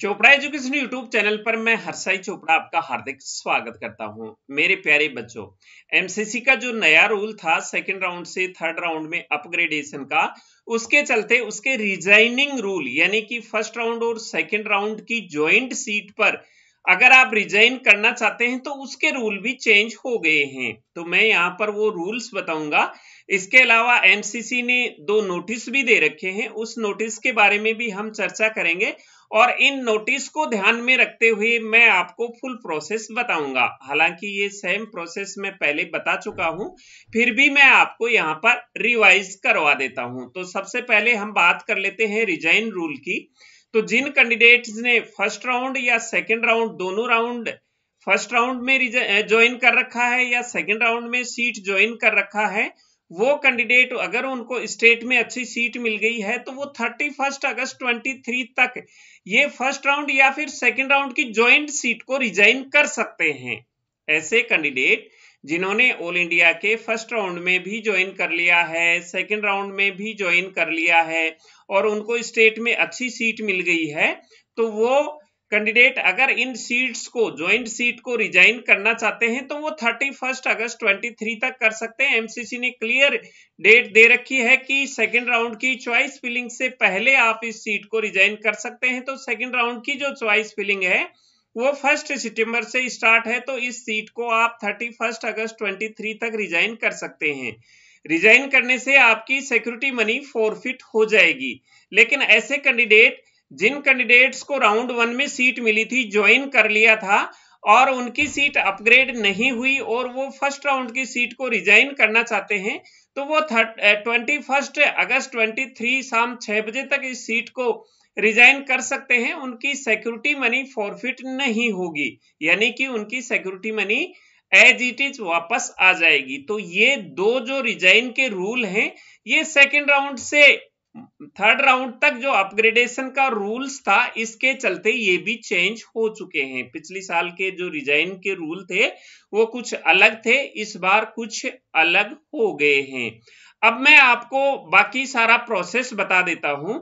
Chopra education YouTube channel पर मैं हरसाई चोपड़ा आपका हार्दिक स्वागत करता हूं मेरे प्यारे बच्चों एमसीसी का जो नया रूल था सेकंड राउंड से थर्ड राउंड में अपग्रेडेशन का उसके चलते उसके रिजाइनिंग रूल यानी कि फर्स्ट राउंड और सेकंड राउंड की ज्वाइंट सीट पर अगर आप रिजाइन करना चाहते हैं तो उसके रूल भी चेंज हो गए हैं तो मैं यहाँ पर वो रूल्स बताऊंगा इसके अलावा एमसीसी ने दो नोटिस भी दे रखे हैं उस नोटिस के बारे में भी हम चर्चा करेंगे और इन नोटिस को ध्यान में रखते हुए मैं आपको फुल प्रोसेस बताऊंगा हालांकि ये सेम प्रोसेस मैं पहले बता चुका हूं फिर भी मैं आपको यहाँ पर रिवाइज करवा देता हूं तो सबसे पहले हम बात कर लेते हैं रिजाइन रूल की तो जिन कैंडिडेट्स ने फर्स्ट राउंड या सेकेंड राउंड दोनों राउंड फर्स्ट राउंड में ज्वाइन कर रखा है या सेकेंड राउंड में सीट ज्वाइन कर रखा है वो कैंडिडेट अगर उनको स्टेट में अच्छी सीट मिल गई है तो वो thirty first August twenty three तक ये फर्स्ट राउंड या फिर सेकेंड राउंड की ज्वाइंट सीट को रिजाइन कर सकते हैं ऐसे कैंडिडेट जिन्होंने ऑल इंडिया के फर्स्ट राउंड में भी ज्वाइन कर लिया है सेकेंड राउंड में भी ज्वाइन कर लिया है और उनको स्टेट में अच्छी सीट मिल गई है तो वो कैंडिडेट अगर इन सीट्स को ज्वाइंट सीट को रिजाइन करना चाहते हैं तो वो thirty first August twenty three तक कर सकते हैं एमसीसी ने क्लियर डेट दे रखी है कि सेकंड राउंड की चॉइस फिलिंग से पहले आप इस सीट को रिजाइन कर सकते हैं तो सेकंड राउंड की जो चॉइस फिलिंग है वो फर्स्ट सितंबर से स्टार्ट है तो इस सीट को आप thirty first August twenty three तक रिजाइन कर सकते हैं रिजाइन करने से आपकी सिक्योरिटी मनी फोरफिट हो जाएगी लेकिन ऐसे कैंडिडेट जिन कैंडिडेट्स को राउंड वन में सीट मिली थी ज्वाइन कर लिया था और उनकी सीट अपग्रेड नहीं हुई और वो फर्स्ट राउंड की सीट को रिजाइन करना चाहते हैं तो वो twenty first eh, August twenty three शाम छह बजे तक इस सीट को रिजाइन कर सकते हैं उनकी सिक्योरिटी मनी फॉरफिट नहीं होगी यानी कि उनकी security money as it is वापस आ जाएगी तो ये दो जो रिजाइन के रूल हैं ये सेकेंड राउंड से थर्ड राउंड तक जो अपग्रेडेशन का रूल्स था इसके चलते ये भी चेंज हो चुके हैं पिछले साल के जो रिजाइन के रूल थे वो कुछ अलग थे इस बार कुछ अलग हो गए हैं अब मैं आपको बाकी सारा प्रोसेस बता देता हूं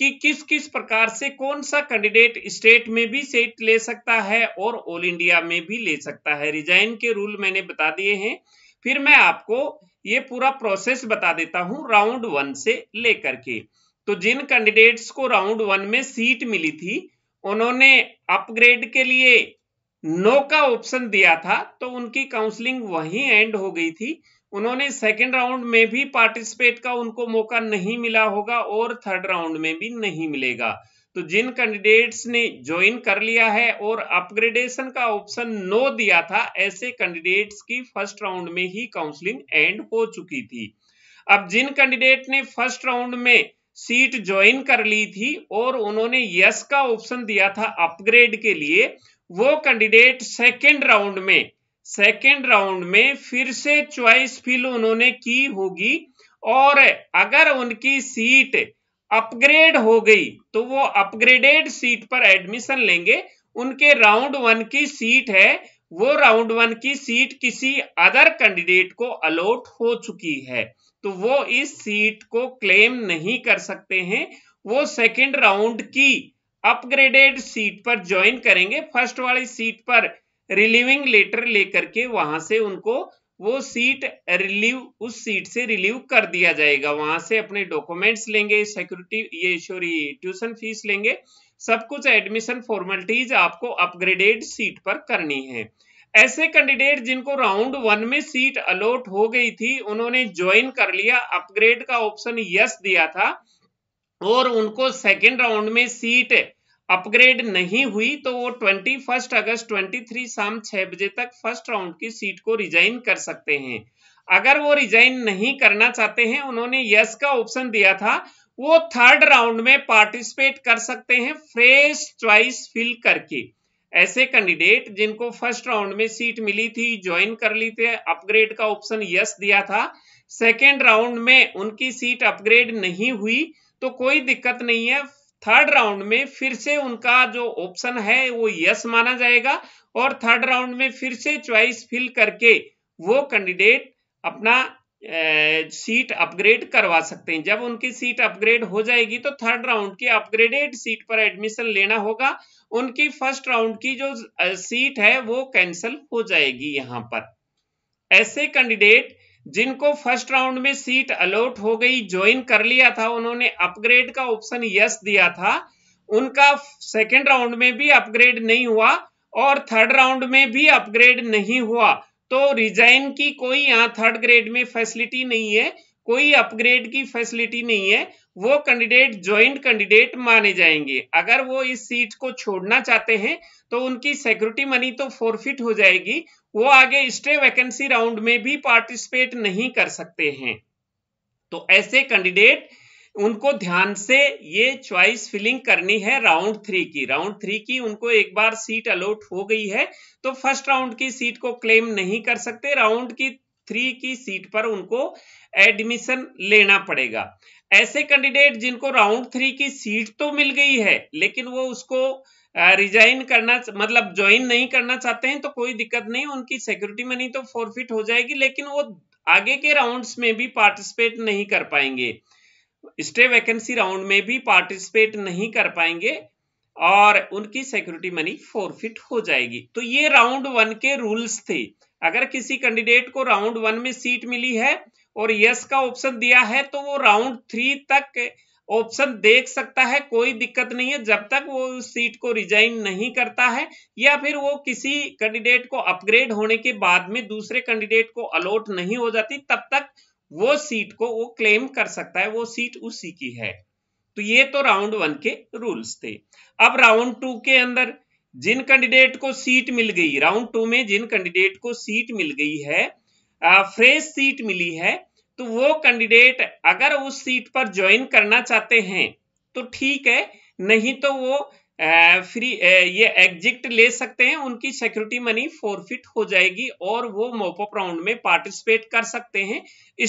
कि किस किस प्रकार से कौन सा कैंडिडेट स्टेट में भी सीट ले सकता है और ऑल इंडिया में भी ले सकता है रिजाइन के रूल मैंने बता दिए हैं फिर मैं आपको ये पूरा प्रोसेस बता देता हूं राउंड वन से लेकर के तो जिन कैंडिडेट्स को राउंड वन में सीट मिली थी उन्होंने अपग्रेड के लिए नो का ऑप्शन दिया था तो उनकी काउंसलिंग वहीं एंड हो गई थी उन्होंने सेकेंड राउंड में भी पार्टिसिपेट का उनको मौका नहीं मिला होगा और थर्ड राउंड में भी नहीं मिलेगा तो जिन कैंडिडेट्स ने ज्वाइन कर लिया है और अपग्रेडेशन का ऑप्शन नो दिया था ऐसे कैंडिडेट्स की फर्स्ट राउंड में ही काउंसलिंग एंड हो चुकी थी अब जिन कैंडिडेट ने फर्स्ट राउंड में सीट ज्वाइन कर ली थी और उन्होंने यस का ऑप्शन दिया था अपग्रेड के लिए वो कैंडिडेट सेकेंड राउंड में सेकेंड राउंड में फिर से चॉइस फिल उन्होंने की होगी और अगर उनकी सीट अपग्रेड हो गई तो वो अपग्रेडेड सीट पर एडमिशन लेंगे उनके राउंड वन की सीट है वो राउंड वन की सीट किसी अदर कैंडिडेट को अलॉट हो चुकी है तो वो इस सीट को क्लेम नहीं कर सकते हैं वो सेकंड राउंड की अपग्रेडेड सीट पर ज्वाइन करेंगे फर्स्ट वाली सीट पर रिलीविंग लेटर लेकर के वहां से उनको वो सीट रिलीव उस सीट से रिलीव कर दिया जाएगा वहां से अपने डॉक्यूमेंट्स लेंगे सिक्योरिटी ये सॉरी ट्यूशन फीस लेंगे सब कुछ एडमिशन फॉर्मेलिटीज आपको अपग्रेडेड सीट पर करनी है ऐसे कैंडिडेट जिनको राउंड वन में सीट अलॉट हो गई थी उन्होंने ज्वाइन कर लिया अपग्रेड का ऑप्शन यस दिया था और उनको सेकेंड राउंड में सीट अपग्रेड नहीं हुई तो वो 21 अगस्त 23 शाम 6 बजे तक फर्स्ट राउंड की सीट को रिजाइन कर सकते हैं अगर वो रिजाइन नहीं करना चाहते हैं उन्होंने यस का ऑप्शन दिया था वो थर्ड राउंड में पार्टिसिपेट कर सकते हैं फ्रेश च्वाइस फिल करके ऐसे कैंडिडेट जिनको फर्स्ट राउंड में सीट मिली थी ज्वाइन कर ली थे अपग्रेड का ऑप्शन यस दिया था सेकेंड राउंड में उनकी सीट अपग्रेड नहीं हुई तो कोई दिक्कत नहीं है थर्ड राउंड में फिर से उनका जो ऑप्शन है वो यस माना जाएगा और थर्ड राउंड में फिर से चॉइस फिल करके वो कैंडिडेट अपना सीट अपग्रेड करवा सकते हैं जब उनकी सीट अपग्रेड हो जाएगी तो थर्ड राउंड की अपग्रेडेड सीट पर एडमिशन लेना होगा उनकी फर्स्ट राउंड की जो सीट है वो कैंसिल हो जाएगी यहाँ पर ऐसे कैंडिडेट जिनको फर्स्ट राउंड में सीट अलॉट हो गई ज्वाइन कर लिया था उन्होंने अपग्रेड का ऑप्शन यस दिया था उनका सेकेंड राउंड में भी अपग्रेड नहीं हुआ और थर्ड राउंड में भी अपग्रेड नहीं हुआ तो रिजाइन की कोई यहाँ थर्ड ग्रेड में फैसिलिटी नहीं है कोई अपग्रेड की फैसिलिटी नहीं है वो कैंडिडेट ज्वाइंट कैंडिडेट माने जाएंगे अगर वो इस सीट को छोड़ना चाहते हैं तो उनकी सिक्योरिटी मनी तो फोरफिट हो जाएगी वो आगे स्टे वैकेंसी राउंड में भी पार्टिसिपेट नहीं कर सकते हैं तो ऐसे कैंडिडेट उनको ध्यान से ये चॉइस फिलिंग करनी है राउंड थ्री की राउंड थ्री की उनको एक बार सीट अलॉट हो गई है तो फर्स्ट राउंड की सीट को क्लेम नहीं कर सकते राउंड की थ्री की सीट पर उनको एडमिशन लेना पड़ेगा ऐसे कैंडिडेट जिनको राउंड थ्री की सीट तो मिल गई है लेकिन वो उसको रिजाइन करना मतलब ज्वाइन नहीं करना चाहते हैं तो कोई दिक्कत नहीं उनकी सिक्योरिटी मनी तो फोरफिट हो जाएगी लेकिन वो आगे के राउंड्स में भी पार्टिसिपेट नहीं कर पाएंगे स्टे वैकेंसी राउंड में भी पार्टिसिपेट नहीं कर पाएंगे और उनकी सिक्योरिटी मनी फोरफिट हो जाएगी तो ये राउंड वन के रूल्स थे अगर किसी कैंडिडेट को राउंड वन में सीट मिली है और यस का ऑप्शन दिया है तो वो राउंड थ्री तक ऑप्शन देख सकता है कोई दिक्कत नहीं है जब तक वो उस सीट को रिजाइन नहीं करता है या फिर वो किसी कैंडिडेट को अपग्रेड होने के बाद में दूसरे कैंडिडेट को अलॉट नहीं हो जाती तब तक वो सीट को वो क्लेम कर सकता है वो सीट उसी की है तो ये तो राउंड वन के रूल्स थे अब राउंड टू के अंदर जिन कैंडिडेट को सीट मिल गई राउंड टू में जिन कैंडिडेट को सीट मिल गई है फ्रेश सीट मिली है तो वो कैंडिडेट अगर उस सीट पर ज्वाइन करना चाहते हैं तो ठीक है नहीं तो वो फ्री ये एग्जिट ले सकते हैं उनकी सिक्योरिटी मनी फोरफिट हो जाएगी और वो मोपअप राउंड में पार्टिसिपेट कर सकते हैं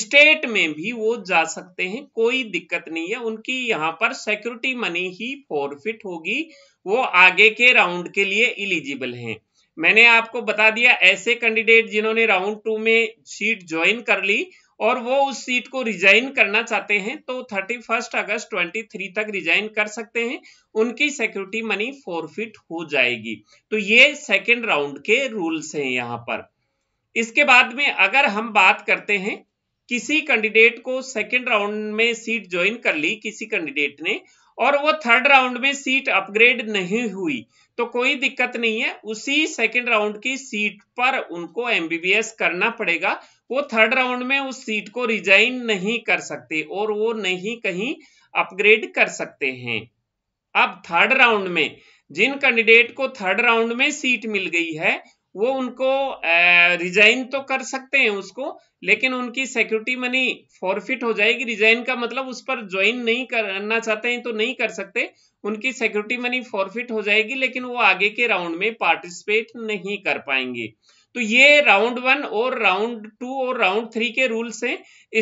स्टेट में भी वो जा सकते हैं कोई दिक्कत नहीं है उनकी यहाँ पर सिक्योरिटी मनी ही फोरफिट होगी वो आगे के राउंड के लिए इलिजिबल हैं मैंने आपको बता दिया ऐसे कैंडिडेट जिन्होंने राउंड टू में सीट ज्वाइन कर ली और वो उस सीट को रिजाइन करना चाहते हैं तो thirty first August twenty three तक रिजाइन कर सकते हैं उनकी सिक्योरिटी मनी फोरफिट हो जाएगी तो ये सेकेंड राउंड के रूल्स हैं यहाँ पर इसके बाद में अगर हम बात करते हैं किसी कैंडिडेट को सेकेंड राउंड में सीट ज्वाइन कर ली किसी कैंडिडेट ने और वो थर्ड राउंड में सीट अपग्रेड नहीं हुई तो कोई दिक्कत नहीं है उसी सेकंड राउंड की सीट पर उनको एमबीबीएस करना पड़ेगा वो थर्ड राउंड में उस सीट को रिजाइन नहीं कर सकते और वो नहीं कहीं अपग्रेड कर सकते हैं अब थर्ड राउंड में जिन कैंडिडेट को थर्ड राउंड में सीट मिल गई है वो उनको रिजाइन तो कर सकते हैं उसको लेकिन उनकी सिक्योरिटी मनी फॉरफिट हो जाएगी रिजाइन का मतलब उस पर ज्वाइन नहीं करना चाहते हैं तो नहीं कर सकते उनकी सिक्योरिटी मनी फॉरफिट हो जाएगी लेकिन वो आगे के राउंड में पार्टिसिपेट नहीं कर पाएंगे तो ये राउंड वन और राउंड टू और राउंड थ्री के रूल से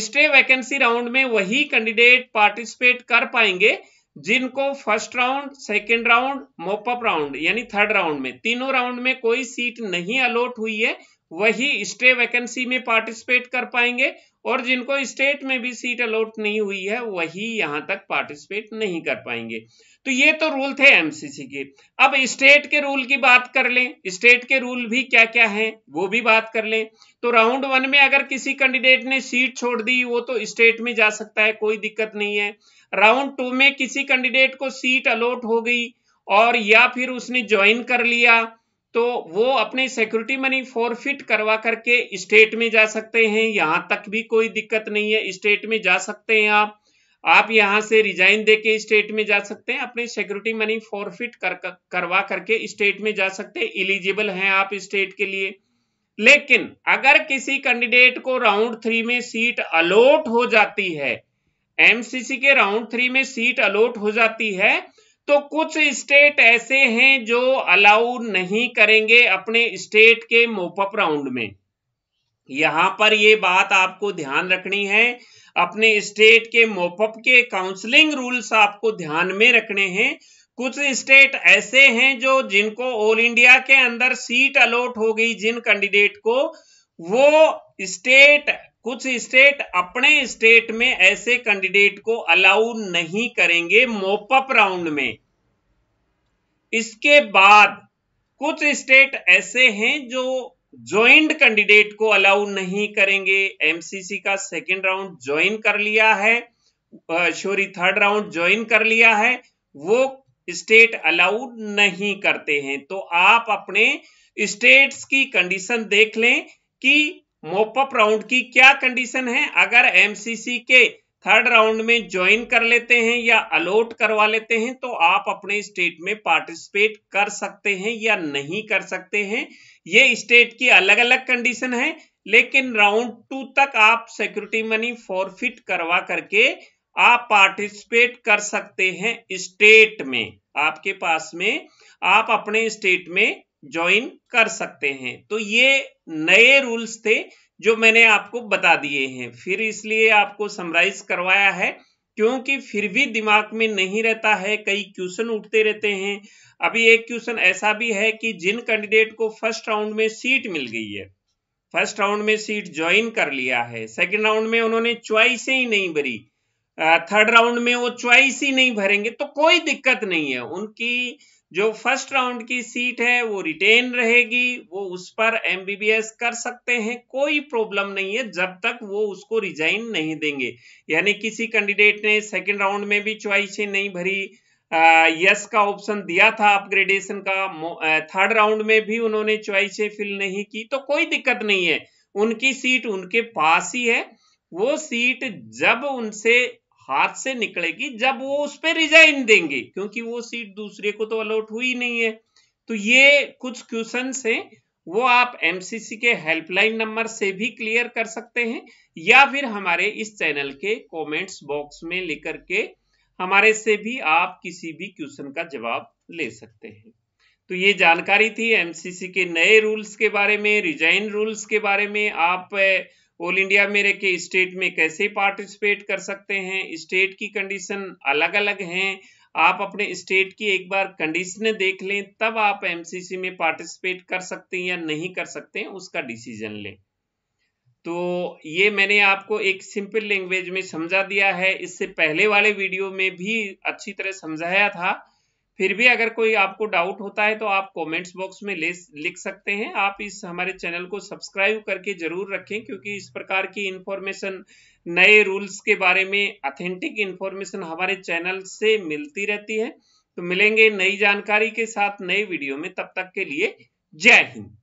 स्टे वैकेंसी राउंड में वही कैंडिडेट पार्टिसिपेट कर पाएंगे जिनको first round second round mop up round यानी थर्ड राउंड में तीनों राउंड में कोई सीट नहीं अलॉट हुई है वही स्टे वैकेंसी में पार्टिसिपेट कर पाएंगे और जिनको स्टेट में भी सीट अलॉट नहीं हुई है वही यहाँ तक पार्टिसिपेट नहीं कर पाएंगे तो ये तो रूल थे एमसीसी के अब स्टेट के रूल की बात कर लें स्टेट के रूल भी क्या क्या हैं वो भी बात कर लें तो राउंड वन में अगर किसी कैंडिडेट ने सीट छोड़ दी वो तो स्टेट में जा सकता है कोई दिक्कत नहीं है राउंड टू में किसी कैंडिडेट को सीट अलॉट हो गई और या फिर उसने ज्वाइन कर लिया तो वो अपनी सिक्योरिटी मनी फॉरफिट करवा करके स्टेट में जा सकते हैं यहां तक भी कोई दिक्कत नहीं है स्टेट में जा सकते हैं आप आप यहां से रिजाइन दे के स्टेट में जा सकते हैं अपनी सिक्योरिटी मनी फॉरफिट कर, करवा करके स्टेट में जा सकते हैं इलिजिबल हैं आप स्टेट के लिए लेकिन अगर किसी कैंडिडेट को राउंड थ्री में सीट अलोट हो जाती है एमसीसी के राउंड थ्री में सीट अलॉट हो जाती है तो कुछ स्टेट ऐसे हैं जो अलाउ नहीं करेंगे अपने स्टेट के मोपअप राउंड में यहां पर ये बात आपको ध्यान रखनी है अपने स्टेट के मोपअप के काउंसलिंग रूल्स आपको ध्यान में रखने हैं कुछ स्टेट ऐसे हैं जो जिनको ऑल इंडिया के अंदर सीट अलॉट हो गई जिन कैंडिडेट को वो स्टेट कुछ स्टेट अपने स्टेट में ऐसे कैंडिडेट को अलाउ नहीं करेंगे मोपअप राउंड में इसके बाद कुछ स्टेट ऐसे हैं जो ज्वाइंट कैंडिडेट को अलाउ नहीं करेंगे एमसीसी का सेकेंड राउंड ज्वाइन कर लिया है सॉरी थर्ड राउंड ज्वाइन कर लिया है वो स्टेट अलाउ नहीं करते हैं तो आप अपने स्टेट्स की कंडीशन देख लें कि मोपअप राउंड की क्या कंडीशन है अगर एमसीसी के थर्ड राउंड में ज्वाइन कर लेते हैं या अलोट करवा लेते हैं तो आप अपने स्टेट में पार्टिसिपेट कर सकते हैं या नहीं कर सकते हैं ये स्टेट की अलग अलग कंडीशन है लेकिन राउंड टू तक आप सिक्योरिटी मनी फॉरफिट करवा करके आप पार्टिसिपेट कर सकते हैं स्टेट में आपके पास में आप अपने स्टेट में ज्वाइन कर सकते हैं तो ये नए रूल्स थे जो मैंने आपको बता दिए हैं फिर इसलिए आपको समराइज करवाया है क्योंकि फिर भी दिमाग में नहीं रहता है कई क्वेश्चन उठते रहते हैं अभी एक क्वेश्चन ऐसा भी है कि जिन कैंडिडेट को फर्स्ट राउंड में सीट मिल गई है फर्स्ट राउंड में सीट ज्वाइन कर लिया है सेकंड राउंड में उन्होंने च्वाइस ही नहीं भरी थर्ड राउंड में वो च्वाइस ही नहीं भरेंगे तो कोई दिक्कत नहीं है उनकी जो फर्स्ट राउंड की सीट है वो रिटेन रहेगी वो उस पर एमबीबीएस कर सकते हैं कोई प्रॉब्लम नहीं है जब तक वो उसको रिजाइन नहीं देंगे यानी किसी कैंडिडेट ने सेकंड राउंड में भी च्वाइसें नहीं भरी यस का ऑप्शन दिया था अपग्रेडेशन का थर्ड राउंड में भी उन्होंने च्वाइसें फिल नहीं की तो कोई दिक्कत नहीं है उनकी सीट उनके पास ही है वो सीट जब उनसे हाथ से निकलेगी जब वो उस पर रिजाइन देंगे क्योंकि वो सीट दूसरे को तो अलॉट हुई नहीं है तो ये कुछ क्वेश्चन हैं वो आप एमसीसी के हेल्पलाइन नंबर से भी क्लियर कर सकते हैं या फिर हमारे इस चैनल के कमेंट्स बॉक्स में लेकर के हमारे से भी आप किसी भी क्वेश्चन का जवाब ले सकते हैं तो ये जानकारी थी एमसीसी के नए रूल्स के बारे में रिजाइन रूल्स के बारे में आप ऑल इंडिया में रह के स्टेट में कैसे पार्टिसिपेट कर सकते हैं स्टेट की कंडीशन अलग अलग हैं आप अपने स्टेट की एक बार कंडीशन देख लें तब आप एमसीसी में पार्टिसिपेट कर सकते हैं या नहीं कर सकते हैं उसका डिसीजन लें तो ये मैंने आपको एक सिंपल लैंग्वेज में समझा दिया है इससे पहले वाले वीडियो में भी अच्छी तरह समझाया था फिर भी अगर कोई आपको डाउट होता है तो आप कमेंट्स बॉक्स में ले लिख सकते हैं आप इस हमारे चैनल को सब्सक्राइब करके जरूर रखें क्योंकि इस प्रकार की इंफॉर्मेशन नए रूल्स के बारे में अथेंटिक इंफॉर्मेशन हमारे चैनल से मिलती रहती है तो मिलेंगे नई जानकारी के साथ नए वीडियो में तब तक के लिए जय हिंद